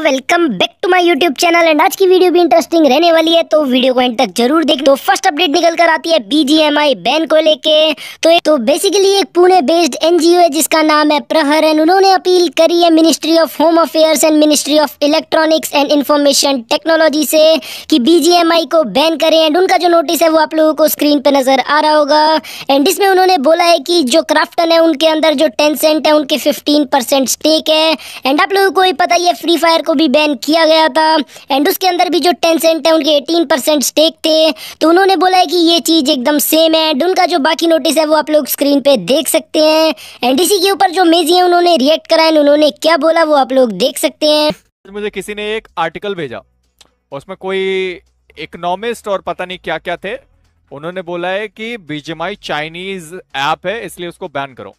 दोस्तों welcome back to my YouTube channel and आज की वीडियो भी इंटरेस्टिंग रहने वाली है तो वीडियो को एंड तक जरूर देख तो फर्स्ट अपडेट निकल कर आती है बीजीएमआई बैन को लेके तो एक, तो बेसिकली एक पुणे बेस्ड एनजीओ है जिसका नाम है प्रहर एंड उन्होंने अपील करी है ministry of home affairs and ministry of electronics and information technology से की बीजीएमआई को बैन करें एंड उनका जो नोटिस है वो आप लोगों को स्क्रीन पर नजर आ रहा होगा एंड इसमें उन्होंने बोला है की जो क्राफ्टन है उनके अंदर जो टेन सेंट है उनके फिफ्टीन स्टेक है एंड आप लोगों को पता ही है फ्री फायर को भी बैन किया गया था एंड उसके अंदर भी जो टेंसेंट है उनके एटीन परसेंट स्टेक थे तो उन्होंने बोला है कि ये चीज़ एकदम सेम है एंड उनका जो बाकी नोटिस है वो आप लोग स्क्रीन पे देख सकते हैं एंड इसी के ऊपर जो मेजी है उन्होंने रिएक्ट करा एंड उन्होंने क्या बोला वो आप लोग देख सकते हैं मुझे किसी ने एक आर्टिकल भेजा उसमें कोई इकोनॉमिस्ट और पता नहीं क्या क्या थे उन्होंने बोला है कि बीजेमाई चाइनीज ऐप है इसलिए उसको बैन करो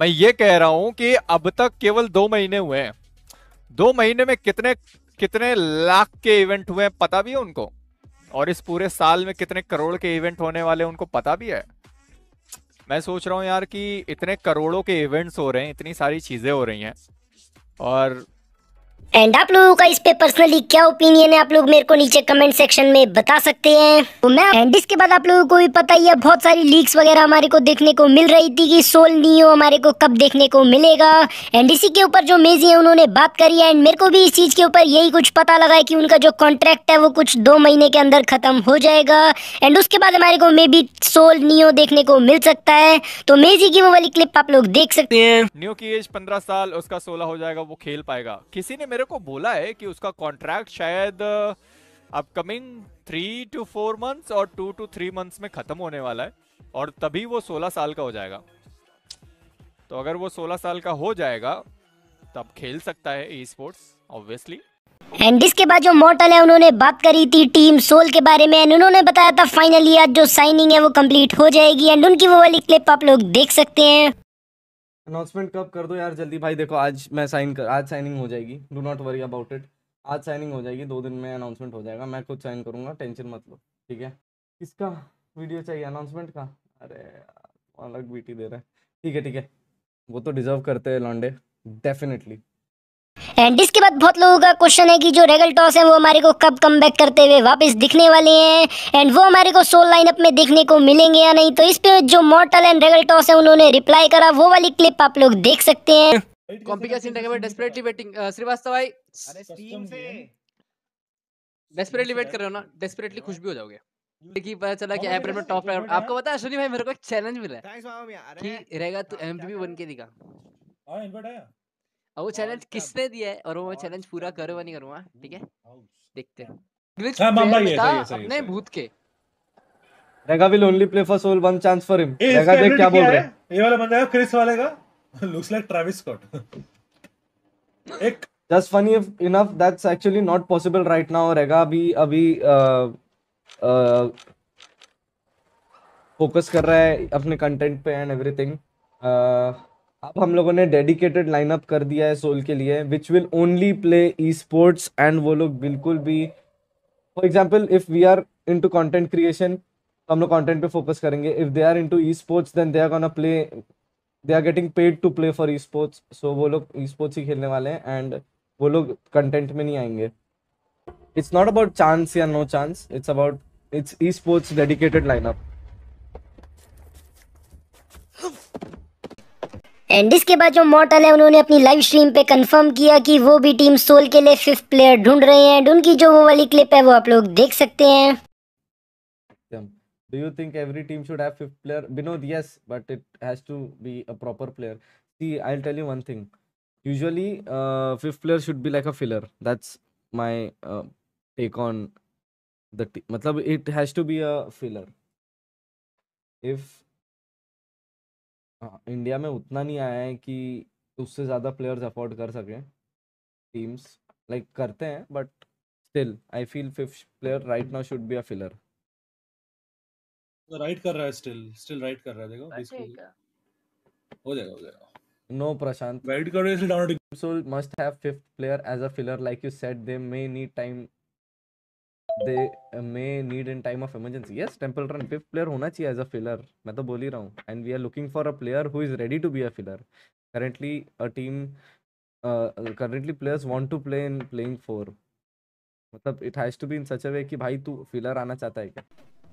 मैं ये कह रहा हूं कि अब तक केवल दो महीने हुए हैं दो महीने में कितने कितने लाख के इवेंट हुए हैं पता भी है उनको और इस पूरे साल में कितने करोड़ के इवेंट होने वाले उनको पता भी है मैं सोच रहा हूँ यार कि इतने करोड़ों के इवेंट्स हो रहे हैं इतनी सारी चीजें हो रही हैं और एंड आप लोगों का इस पे पर्सनली क्या ओपिनियन है आप लोग मेरे को नीचे कमेंट सेक्शन में बता सकते हैं तो मैं एंड इसके बाद आप लोगों को भी पता ही है बहुत सारी लीक्स वगैरह हमारे को देखने को मिल रही थी कि सोल नियो हमारे को कब देखने को मिलेगा एंड इसी के ऊपर जो मेजी है उन्होंने बात करी है एंड मेरे को भी इस चीज़ के ऊपर यही कुछ पता लगा है कि उनका जो कॉन्ट्रैक्ट है वो कुछ दो महीने के अंदर ख़त्म हो जाएगा एंड उसके बाद हमारे को मे बी सोल नियो देखने को मिल सकता है तो मेजी की वो वाली क्लिप आप लोग देख सकते हैं न्यू की एज पंद्रह साल उसका सोलह हो जाएगा वो खेल पाएगा किसी ने मेरे मेरे को बोला है कि उसका कॉन्ट्रैक्ट शायद upcoming three two four months और टू टू थ्री मंथ्स में ख़त्म होने वाला है और तभी वो सोलह साल का हो जाएगा तो अगर वो सोलह साल का हो जाएगा तब खेल सकता है ई स्पोर्ट्स ऑब्वियसली एंड इसके बाद जो मॉर्टल है उन्होंने बात करी थी टीम सोल के बारे में एंड उन्होंने बताया था फाइनली आज जो साइनिंग है वो कंप्लीट हो जाएगी एंड उनकी वो वाली क्लिप आप लोग देख सकते हैं अनाउंसमेंट कब कर दो यार जल्दी भाई देखो आज मैं साइन कर आज साइनिंग हो जाएगी do not worry about it आज साइनिंग हो जाएगी दो दिन में अनाउंसमेंट हो जाएगा मैं खुद साइन करूँगा टेंशन मत लो ठीक है किसका वीडियो चाहिए अनाउंसमेंट का अरे अलग बीटी दे रहा है ठीक है ठीक है वो तो डिजर्व करते हैं लॉन्डे डेफिनेटली एंड इसके बाद बहुत लोगों का क्वेश्चन है कि जो रेगल टॉस है वो हमारे को कब कम बैक करते हुए वापस दिखने वाले हैं एंड वो हमारे को सोल लाइनअप में देखने को मिलेंगे या नहीं तो इस पे जो मॉर्टल एंड रेगल टॉस है उन्होंने रिप्लाई करा वो वाली क्लिप आप लोग देख सकते हैं डेस्परेटली वेटिंग श्रीवास्तव भाई डेस्परेटली वेट कर रहे हो ना डेस्परेटली खुश भी हो जाओगे कि पता चला कि अप्रैल में टॉप आपको पता है सुनी भाई मेरे को एक चैलेंज मिला है कि रहेगा तू तो एमपीपी बन के दिखा और इनवर्ट हाँ, आया वो चैलेंज किसने दिया है और वो मैं चैलेंज पूरा करूंगा नहीं करूंगा हम्म, ठीक है देखते हैं ग्लिच हाँ, अपने भूत के रेगा will only play for Soul one chance for him रेगा देख क्या बोल रहे हैं ये वाला बंदा है क्रिस वाले का लुक्स लाइक ट्रेविस स्कॉट एक just funny enough that's actually not possible right now रेगा अभी अभी फोकस कर रहा है अपने कंटेंट पे एंड एवरीथिंग अब हम लोगों ने डेडिकेटेड लाइनअप कर दिया है सोल के लिए which will only play esports and वो लोग बिल्कुल भी for example if we are into content creation हम लोग कॉन्टेंट पे फोकस करेंगे if they are into esports then they are a play they are getting paid to play for esports so वो लोग e sports ही खेलने वाले हैं and वो लोग कंटेंट में नहीं आएंगे इट्स नॉट अबाउट चांस या no chance it's about it's esports dedicated lineup and इसके बाद जो मॉर्टल है उन्होंने अपनी लाइव स्ट्रीम पे कंफर्म किया कि वो भी टीम सोल के लिए फिफ्थ प्लेयर ढूंढ रहे हैं उनकी जो वो वाली क्लिप है वो आप लोग देख सकते हैं Do you think every team should have fifth player? Binod, yes, but it has to be a proper player. See, I'll tell you one thing. Usually, uh, fifth player should be like a filler. That's my uh, take on the team. मतलब it has to be a filler. If हाँ India में उतना नहीं आया है कि उससे ज़्यादा प्लेयर्स अफोर्ड कर सकें टीम्स लाइक करते हैं but still I feel fifth player right now should be a filler right कर रहा है स्टिल स्टिल राइट कर रहा है देखो हाँ, हो जाएगा हो जाएगा नो प्रशांत वेट करो is download so must have fifth player as a filler like you said they may need time they may need in time of emergency yes temple run fifth player होना चाहिए as a filler मैं तो बोल ही रहा हूँ and we are looking for a player who is ready to be a filler currently a team currently players want to play in playing four मतलब it has to be in such a way कि भाई तू filler आना चाहता है क्या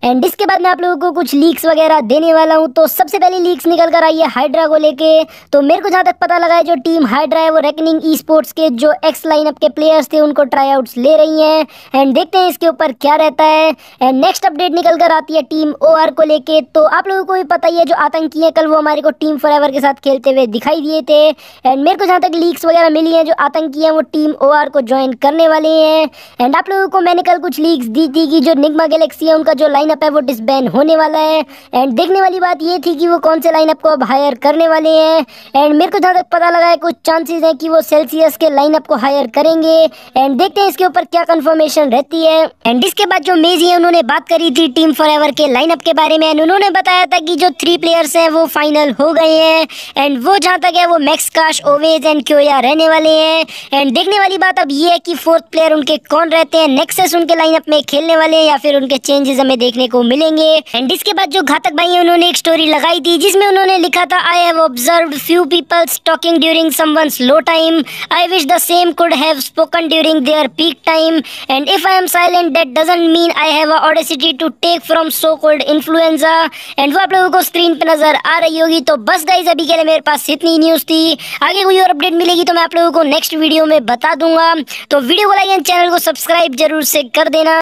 and इसके बाद मैं आप लोगों को कुछ लीक्स वगैरह देने वाला हूँ तो सबसे पहले लीक्स निकल कर आई है हाइड्रा को लेके तो मेरे को जहाँ तक पता लगा है जो टीम हाइड्रा है वो रेकनिंग ई स्पोर्ट्स के जो एक्स लाइनअप के प्लेयर्स थे उनको ट्राई आउट्स ले रही हैं एंड देखते हैं इसके ऊपर क्या रहता है एंड नेक्स्ट अपडेट निकल कर आती है टीम ओ को लेकर तो आप लोगों को भी पता ही है जो आतंकी है कल वो हमारे को टीम फॉर के साथ खेलते हुए दिखाई दिए थे एंड मेरे को जहाँ तक लीक्स वगैरह मिली हैं जो आतंकी हैं वो टीम ओ को ज्वाइन करने वाले हैं एंड आप लोगों को मैंने कल कुछ लीक्स दी थी कि जो निगमा गैलेक्सी है उनका जो लाइन लाइनअप है वो डिसबैन होने वाला है एंड देखने वाली बात ये थी कि वो कौन से लाइनअप को अब हायर करने वाले हैं एंड मेरे को जहाँ तक पता लगा है कुछ चांसेस हैं कि वो सेल्सियस के लाइनअप को हायर करेंगे एंड देखते हैं इसके ऊपर क्या कन्फर्मेशन रहती है एंड इसके बाद जो मेजी है उन्होंने बात करी थी टीम फॉर के लाइनअप के बारे में एंड उन्होंने बताया था कि जो थ्री प्लेयर्स हैं वो फाइनल हो गए हैं एंड वो जहाँ तक है वो मैक्स काश ओवेज एंड क्योया रहने वाले हैं एंड देखने वाली बात अब ये है कि फोर्थ प्लेयर उनके कौन रहते हैं नेक्सेस उनके लाइनअप में खेलने वाले हैं या फिर उनके चेंजेस हमें देखने देखने को मिलेंगे एंड इसके बाद जो घातक भाई है उन्होंने एक स्टोरी लगाई थी जिसमें उन्होंने लिखा था I have observe few peoples talking during some one slow time I wish the same could have spoken during their peak time and if I am silent that doesn't mean I have audacity to take from so cold influenza and वो आप लोगों को screen पे नजर आ रही होगी तो बस गाइज अभी के लिए मेरे पास इतनी न्यूज थी आगे कोई और अपडेट मिलेगी तो मैं आप लोगों को नेक्स्ट वीडियो में बता दूंगा तो वीडियो को लाइक एंड चैनल को सब्सक्राइब जरूर से कर देना